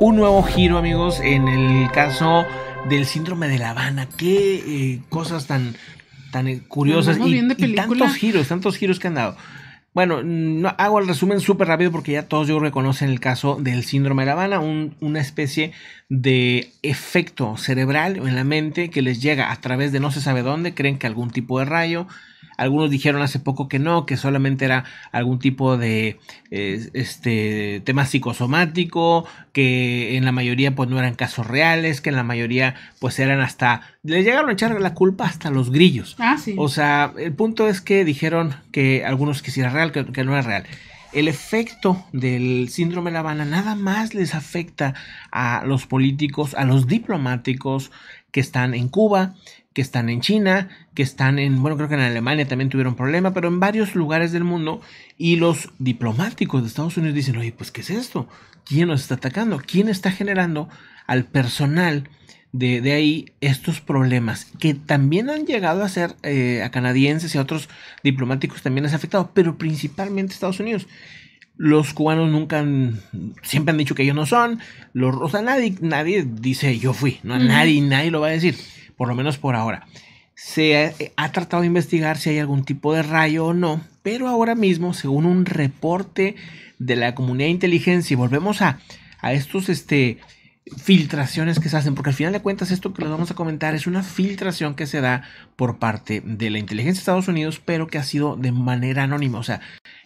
un nuevo giro, amigos, en el caso del síndrome de La Habana. Qué eh, cosas tan, tan eh, curiosas y, tantos giros, tantos giros que han dado. Bueno, no, hago el resumen súper rápido porque ya todos yo reconocen el caso del síndrome de La Habana, una especie de efecto cerebral en la mente que les llega a través de no se sabe dónde, creen que algún tipo de rayo, algunos dijeron hace poco que no, que solamente era algún tipo de eh, este, tema psicosomático, que en la mayoría pues no eran casos reales, que en la mayoría pues eran hasta... Le llegaron a echar la culpa hasta los grillos. Ah, o sea, el punto es que dijeron que algunos que sí era real, que, que no era real el efecto del síndrome de La Habana nada más les afecta a los políticos, a los diplomáticos que están en Cuba que están en China, que están en, bueno, creo que en Alemania también tuvieron problema, pero en varios lugares del mundo. Y los diplomáticos de Estados Unidos dicen, oye, pues ¿qué es esto? ¿Quién nos está atacando? ¿Quién está generando al personal de, ahí estos problemas? Que también han llegado a ser eh, a canadienses y a otros diplomáticos también les ha afectado, pero principalmente Estados Unidos los cubanos nunca han, siempre han dicho que ellos no son, los, o nadie, nadie dice yo fui, no, nadie, nadie lo va a decir por lo menos por ahora. Se eh, ha, tratado de investigar si hay algún tipo de rayo o no, pero ahora mismo, según un reporte de la comunidad de inteligencia, y volvemos a, estos este, filtraciones que se hacen, porque al final de cuentas esto que les vamos a comentar es una filtración que se da por parte de la inteligencia de Estados Unidos, pero que ha sido de manera anónima, o sea,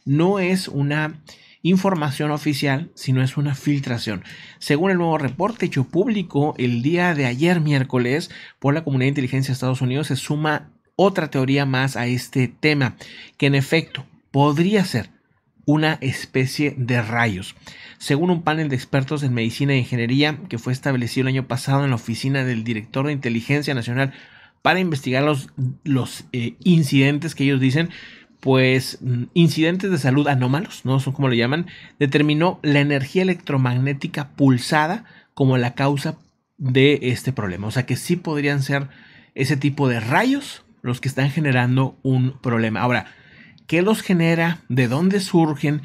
no es una información oficial, si no es una filtración. Según el nuevo reporte hecho público el día de ayer miércoles por la Comunidad de Inteligencia de Estados Unidos, se suma otra teoría más a este tema, que en efecto podría ser una especie de rayos. Según un panel de expertos en medicina e ingeniería que fue establecido el año pasado en la oficina del director de inteligencia nacional para investigar los, eh, incidentes que ellos dicen, pues mm, incidentes de salud anómalos, no son como lo llaman, determinó la energía electromagnética pulsada como la causa de este problema. O sea que sí podrían ser ese tipo de rayos los que están generando un problema. Ahora, ¿qué los genera? ¿De dónde surgen?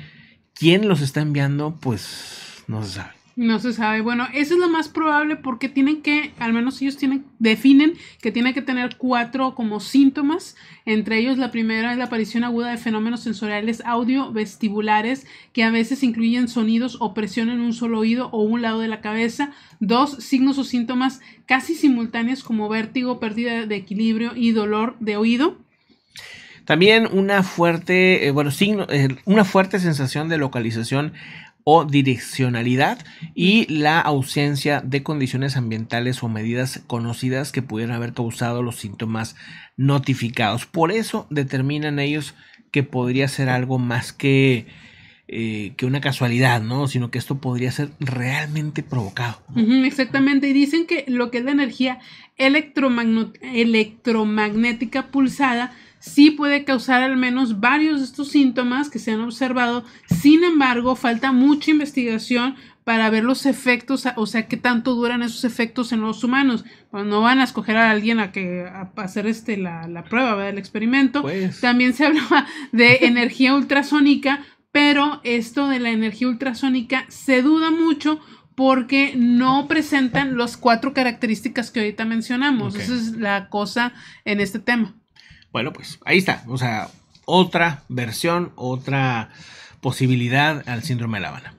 ¿Quién los está enviando? Pues no se sabe. No se sabe. Bueno, eso es lo más probable porque tienen que, al menos ellos tienen, definen que tiene que tener cuatro como síntomas. Entre ellos, la primera es la aparición aguda de fenómenos sensoriales audio vestibulares que a veces incluyen sonidos o presión en un solo oído o un lado de la cabeza. Dos, signos o síntomas casi simultáneos como vértigo, pérdida de equilibrio y dolor de oído. También una fuerte, eh, bueno, signo, eh, una fuerte sensación de localización o direccionalidad y la ausencia de condiciones ambientales o medidas conocidas que pudieran haber causado los síntomas notificados. Por eso determinan ellos que podría ser algo más que, eh, que una casualidad, ¿no? Sino que esto podría ser realmente provocado. exactamente, y dicen que lo que es la energía electromagnética pulsada, sí puede causar al menos varios de estos síntomas que se han observado. Sin embargo, falta mucha investigación para ver los efectos, o sea, qué tanto duran esos efectos en los humanos. cuando pues, no van a escoger a alguien a que hacer este la, prueba, del el experimento. Pues. También se hablaba de energía ultrasónica, pero esto de la energía ultrasónica se duda mucho porque no presentan las cuatro características que ahorita mencionamos. Esa es la cosa en este tema. Bueno, pues ahí está. O sea, otra versión, otra posibilidad al síndrome de La Habana.